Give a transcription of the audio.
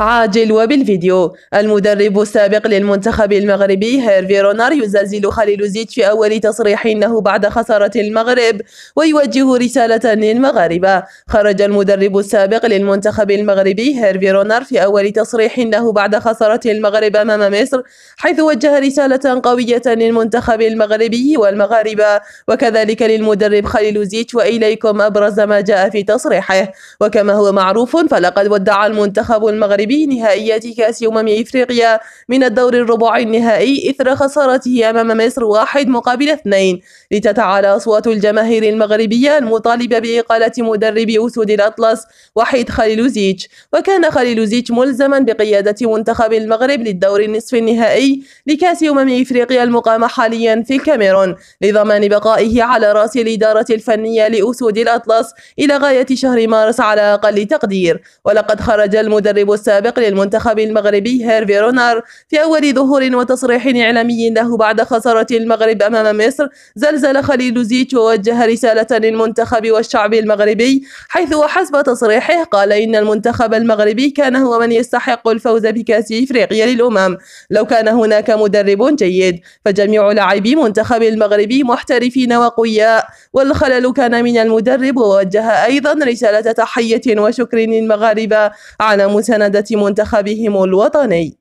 عاجل وبالفيديو المدرب السابق للمنتخب المغربي هيرفي رونار يزلزل خليل زيد في أول تصريح له بعد خسارة المغرب ويوجه رسالة للمغاربة خرج المدرب السابق للمنتخب المغربي هيرفي رونار في أول تصريح له بعد خسارة المغرب أمام مصر حيث وجه رسالة قوية للمنتخب المغربي والمغاربة وكذلك للمدرب خليل زيد وإليكم أبرز ما جاء في تصريحه وكما هو معروف فلقد ودع المنتخب المغربي مغربي نهائيات كأس أمم إفريقيا من الدور الربع النهائي إثر خسارته أمام مصر واحد مقابل اثنين لتتعالى أصوات الجماهير المغربية المطالبة بإقالة مدرب أسود الأطلس وحيد خليلوزيتش وكان خليلوزيتش ملزما بقيادة منتخب المغرب للدور النصف النهائي لكأس أمم إفريقيا المقام حاليا في الكاميرون لضمان بقائه على رأس الإدارة الفنية لأسود الأطلس إلى غاية شهر مارس على أقل تقدير ولقد خرج المدرب السابق السابق للمنتخب المغربي هيرفي رونار في أول ظهور وتصريح إعلامي له بعد خسارة المغرب أمام مصر زلزل خليل زيتش ووجه رسالة للمنتخب والشعب المغربي حيث وحسب تصريحه قال إن المنتخب المغربي كان هو من يستحق الفوز بكأس إفريقيا للأمم لو كان هناك مدرب جيد فجميع لاعبي منتخب المغربي محترفين وقوياء والخلل كان من المدرب ووجه أيضا رسالة تحية وشكر للمغاربة على مساندة منتخبهم الوطني